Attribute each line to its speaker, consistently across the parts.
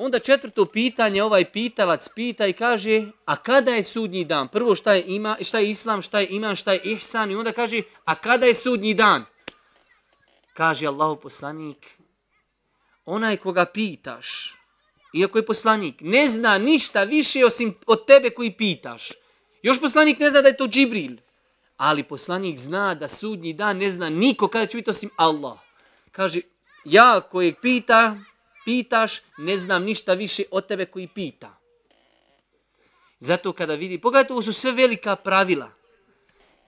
Speaker 1: Onda četvrto pitanje ovaj pitalac pita i kaže, a kada je sudnji dan? Prvo šta je, ima, šta je islam, šta je iman, šta je ihsan? I onda kaže, a kada je sudnji dan? Kaže Allahu poslanik, onaj koga pitaš, iako je poslanik, ne zna ništa više osim od tebe koji pitaš. Još poslanik ne zna da je to Džibril, ali poslanik zna da sudnji dan ne zna niko kada će biti osim Allah. Kaže, ja kojeg pita, pitaš, ne znam ništa više od tebe koji pita. Zato kada vidi, pogledajte, ovo su sve velika pravila.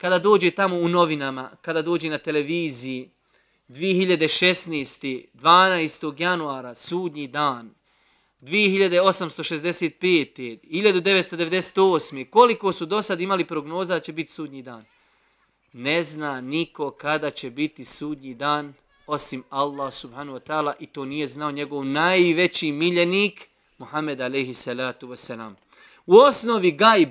Speaker 1: Kada dođe tamo u novinama, kada dođe na televiziji, 2016. 12. januara, sudnji dan, 2865. 1998. Koliko su do sad imali prognoza da će biti sudnji dan? Ne zna niko kada će biti sudnji dan osim Allah subhanahu wa ta'ala i to nije znao njegov najveći miljenik Muhammed alaihi salatu wasalam. U osnovi gajb,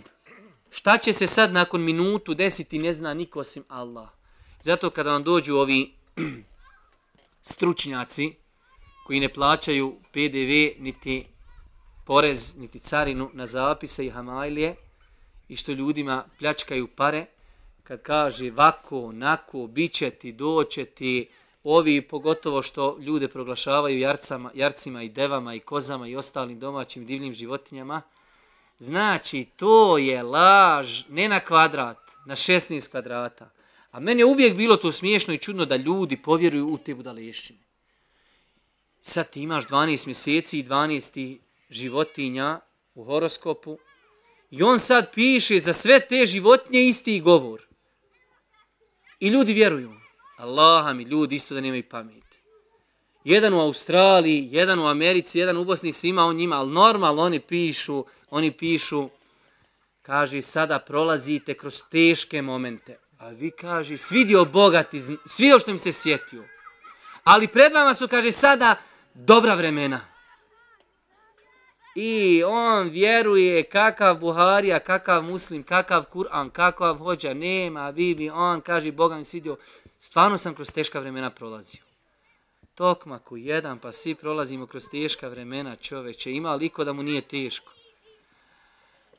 Speaker 1: šta će se sad nakon minutu desiti ne zna niko osim Allah. Zato kada vam dođu ovi stručnjaci koji ne plaćaju PDV niti porez niti carinu na zapise i hamajlije i što ljudima pljačkaju pare, kad kaže vako, nako, bit će ti, ovi pogotovo što ljude proglašavaju jarcama, jarcima i devama i kozama i ostalim domaćim divljim životinjama, znači to je laž ne na kvadrat, na 16 kvadrata. A meni je uvijek bilo to smiješno i čudno da ljudi povjeruju u te budalešćine. Sad ti imaš 12 mjeseci i 12 životinja u horoskopu i on sad piše za sve te životinje isti govor. I ljudi vjeruju Allaha mi ljudi isto da nemaju pameti. Jedan u Australiji, jedan u Americi, jedan u Bosni svima on njima, ali normalno oni pišu, oni pišu, kaže, sada prolazite kroz teške momente. A vi kaže, dio Boga ti, svidio što im se sjetio. Ali pred vama su, kaže, sada dobra vremena. I on vjeruje kakav Buharija, kakav Muslim, kakav Kur'an, kakav hođa, nema Bibi, on kaže, Boga mi svidio, stvarno sam kroz teška vremena prolazio. Tokmaku jedan, pa svi prolazimo kroz teška vremena čoveče, ima liko da mu nije teško.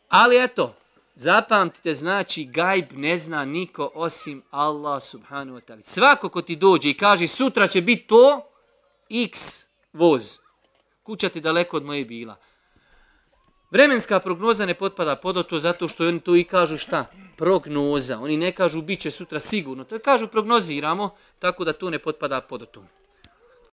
Speaker 1: Ali eto, zapamtite, znači, gajb ne zna niko osim Allah subhanu wa ta'ala. Svako ko ti dođe i kaže, sutra će biti to, x voz, kuća ti daleko od moje bila. Vremenska prognoza ne potpada pod to zato što oni to i kažu šta? Prognoza. Oni ne kažu bit će sutra sigurno. To kažu prognoziramo tako da to ne potpada pod to.